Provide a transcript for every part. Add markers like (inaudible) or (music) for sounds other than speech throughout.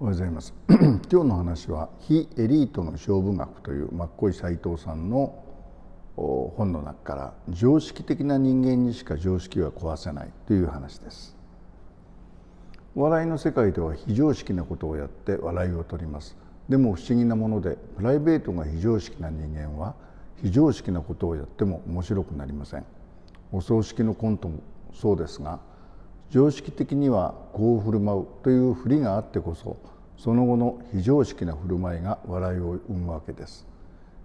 おはようございます (clears throat) 今日の話は「非エリートの勝負学」というマッコイ斎藤さんの本の中から「常識的な人間にしか常識は壊せない」という話です。笑いの世界では非常識なことをやって笑いを取ります。でも不思議なものでプライベートが非常識な人間は非常識なことをやっても面白くなりません。お葬式のコントもそうですが常識的にはこう振る舞うという振りがあってこそその後の非常識な振る舞いが笑いを生むわけです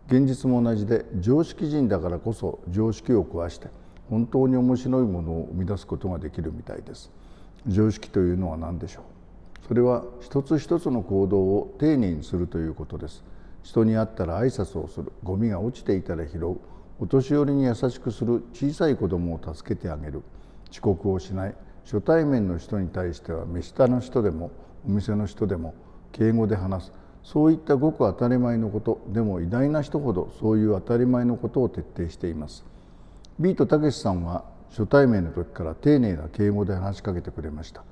現実も同じで常識人だからこそ常識を壊して本当に面白いものを生み出すことができるみたいです常識というのは何でしょうそれは一つ一つの行動を丁寧にするということです人に会ったら挨拶をするゴミが落ちていたら拾うお年寄りに優しくする小さい子供を助けてあげる遅刻をしない初対面の人に対しては目下の人でもお店の人でも敬語で話すそういったごく当たり前のことでも偉大な人ほどそういう当たり前のことを徹底しています。ビートたけしさんは初対面の時から丁寧な敬語で話しかけてくれました。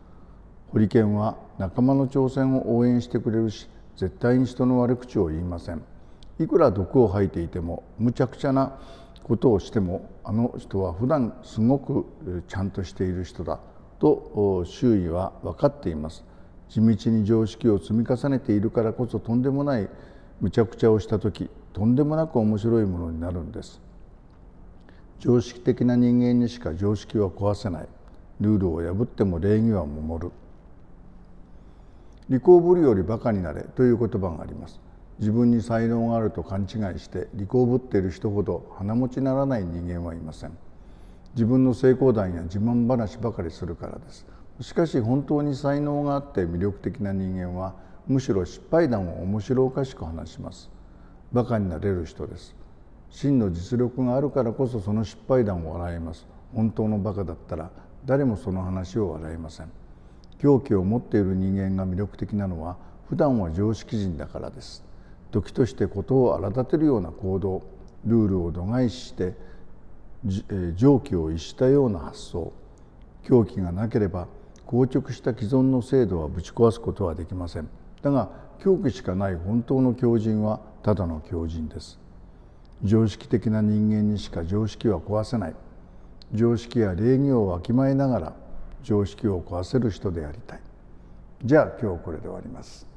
ホリケンは仲間の挑戦を応援してくれるし絶対に人の悪口を言いません。いくら毒を吐いていてもむちゃくちゃなことをしてもあの人は普段すごくちゃんとしている人だと周囲は分かっています地道に常識を積み重ねているからこそとんでもないむちゃくちゃをした時とんでもなく面白いものになるんです常識的な人間にしか常識は壊せないルールを破っても礼儀は守る利口ぶりよりバカになれという言葉があります自分に才能があると勘違いして利口ぶっている人ほど鼻持ちならない人間はいません自分の成功談や自慢話ばかりするからですしかし本当に才能があって魅力的な人間はむしろ失敗談を面白おかしく話しますバカになれる人です真の実力があるからこそその失敗談を笑います本当のバカだったら誰もその話を笑いません狂気を持っている人間が魅力的なのは普段は常識人だからです時として事を荒立てるような行動ルールを度外視して常軌を逸したような発想狂気がなければ硬直した既存の制度はぶち壊すことはできませんだが狂気しかない本当の狂人はただの狂人です常識的な人間にしか常識は壊せない常識や礼儀をわきまえながら常識を壊せる人でありたいじゃあ今日これで終わります